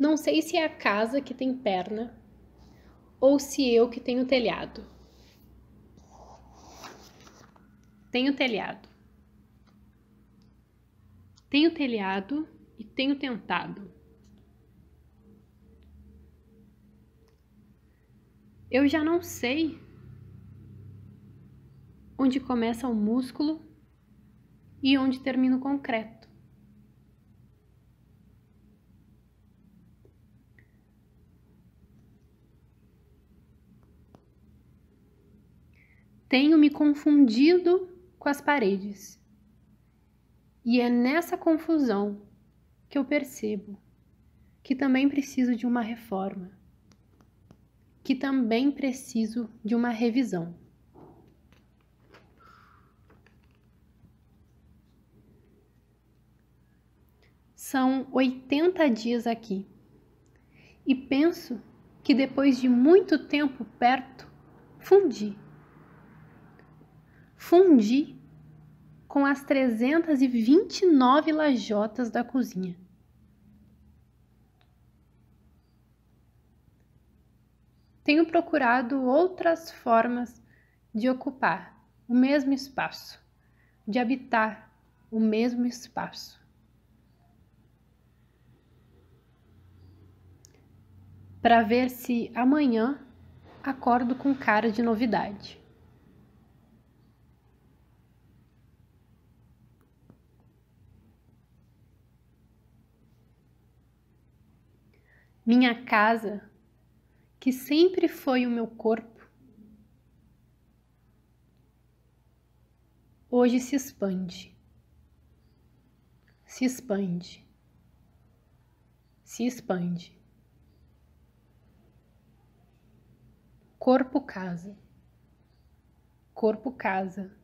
Não sei se é a casa que tem perna ou se eu que tenho telhado. Tenho telhado. Tenho telhado e tenho tentado. Eu já não sei onde começa o músculo e onde termina o concreto. Tenho me confundido com as paredes. E é nessa confusão que eu percebo que também preciso de uma reforma, que também preciso de uma revisão. São 80 dias aqui e penso que depois de muito tempo perto, fundi. Fundi com as 329 lajotas da cozinha. Tenho procurado outras formas de ocupar o mesmo espaço, de habitar o mesmo espaço. para ver se amanhã acordo com cara de novidade. minha casa, que sempre foi o meu corpo, hoje se expande, se expande, se expande. Corpo-casa, corpo-casa.